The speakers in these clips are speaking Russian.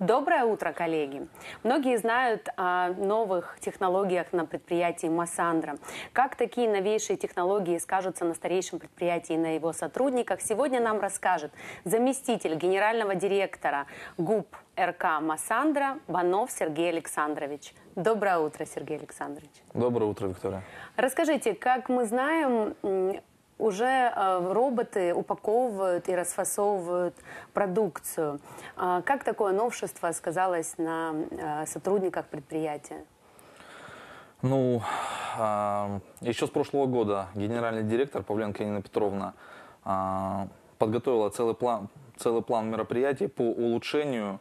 Доброе утро, коллеги! Многие знают о новых технологиях на предприятии Массандра. Как такие новейшие технологии скажутся на старейшем предприятии и на его сотрудниках, сегодня нам расскажет заместитель генерального директора ГУП РК Массандра Банов Сергей Александрович. Доброе утро, Сергей Александрович. Доброе утро, Виктория. Расскажите, как мы знаем, уже э, роботы упаковывают и расфасовывают продукцию. А, как такое новшество сказалось на э, сотрудниках предприятия? Ну, а, еще с прошлого года генеральный директор Павленко Нина Петровна а, подготовила целый план, целый план мероприятий по улучшению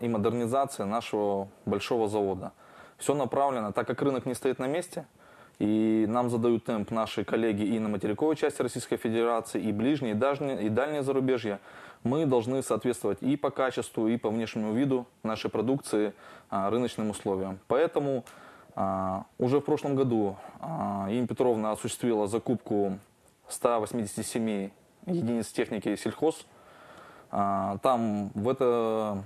и модернизации нашего большого завода. Все направлено, так как рынок не стоит на месте – и нам задают темп наши коллеги и на материковой части Российской Федерации, и ближние, и дальние, и дальние зарубежья. Мы должны соответствовать и по качеству, и по внешнему виду нашей продукции а, рыночным условиям. Поэтому а, уже в прошлом году а, Петровна осуществила закупку 187 единиц техники сельхоз. А, там в это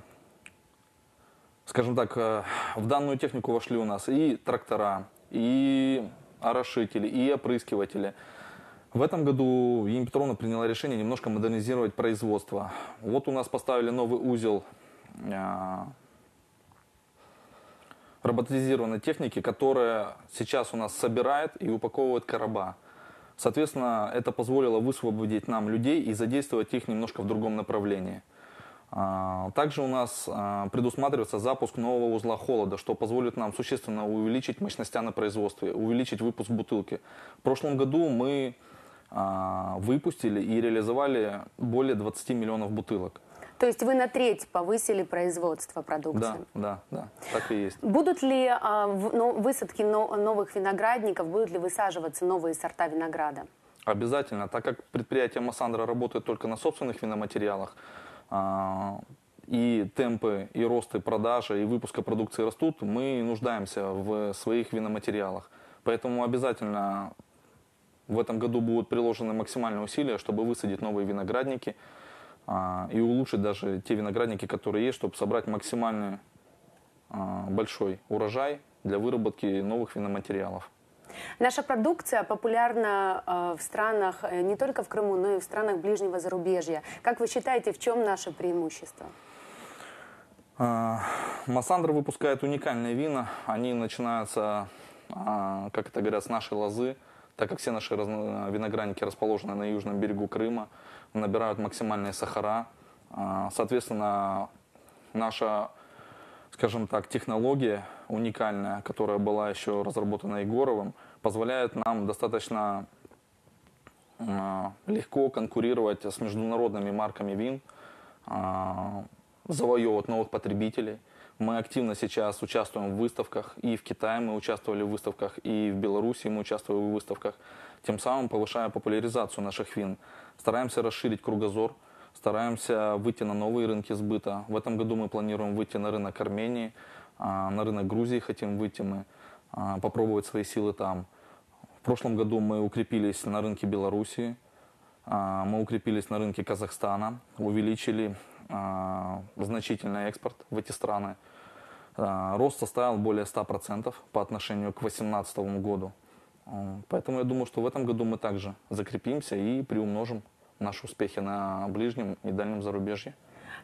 скажем так, э, в данную технику вошли у нас и трактора, и орошители и опрыскиватели. В этом году Елена Петровна приняла решение немножко модернизировать производство. Вот у нас поставили новый узел а, роботизированной техники, которая сейчас у нас собирает и упаковывает короба. Соответственно, это позволило высвободить нам людей и задействовать их немножко в другом направлении – а, также у нас а, предусматривается запуск нового узла холода, что позволит нам существенно увеличить мощности на производстве, увеличить выпуск бутылки. В прошлом году мы а, выпустили и реализовали более 20 миллионов бутылок. То есть вы на треть повысили производство продукции? Да, да, да, так и есть. Будут ли высадки новых виноградников, будут ли высаживаться новые сорта винограда? Обязательно, так как предприятие Массандра работает только на собственных виноматериалах, а, и темпы, и росты продажи, и выпуска продукции растут, мы нуждаемся в своих виноматериалах. Поэтому обязательно в этом году будут приложены максимальные усилия, чтобы высадить новые виноградники а, и улучшить даже те виноградники, которые есть, чтобы собрать максимальный а, большой урожай для выработки новых виноматериалов. Наша продукция популярна э, в странах, э, не только в Крыму, но и в странах ближнего зарубежья. Как вы считаете, в чем наше преимущество? А, Массандра выпускает уникальные вина. Они начинаются, а, как это говорят, с нашей лозы, так как все наши виноградники расположены на южном берегу Крыма, набирают максимальные сахара. А, соответственно, наша скажем так, технология уникальная, которая была еще разработана Егоровым, позволяет нам достаточно э, легко конкурировать с международными марками вин, э, завоевывать новых потребителей. Мы активно сейчас участвуем в выставках, и в Китае мы участвовали в выставках, и в Беларуси мы участвуем в выставках, тем самым повышая популяризацию наших вин. Стараемся расширить кругозор – Стараемся выйти на новые рынки сбыта. В этом году мы планируем выйти на рынок Армении, а, на рынок Грузии хотим выйти мы, а, попробовать свои силы там. В прошлом году мы укрепились на рынке Белоруссии, а, мы укрепились на рынке Казахстана, увеличили значительный экспорт в эти страны. Рост составил более 100% по отношению к 2018 году. Поэтому я думаю, что в этом году мы также закрепимся и приумножим наши успехи на ближнем и дальнем зарубежье.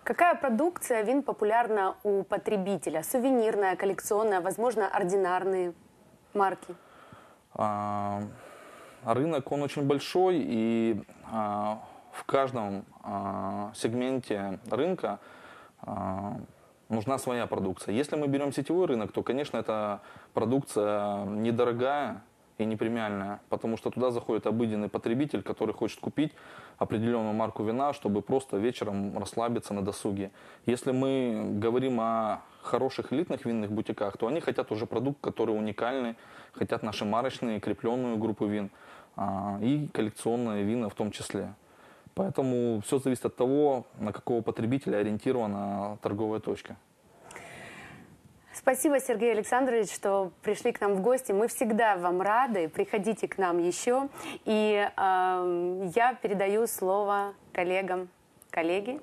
Какая продукция вин популярна у потребителя? Сувенирная, коллекционная, возможно, ординарные марки? А, рынок, он очень большой, и а, в каждом а, сегменте рынка а, нужна своя продукция. Если мы берем сетевой рынок, то, конечно, это продукция недорогая, и не премиальная, потому что туда заходит обыденный потребитель, который хочет купить определенную марку вина, чтобы просто вечером расслабиться на досуге. Если мы говорим о хороших элитных винных бутиках, то они хотят уже продукт, который уникальный, хотят наши марочные, крепленную группу вин а, и коллекционные вина в том числе. Поэтому все зависит от того, на какого потребителя ориентирована торговая точка. Спасибо, Сергей Александрович, что пришли к нам в гости. Мы всегда вам рады. Приходите к нам еще. И э, я передаю слово коллегам. Коллеги?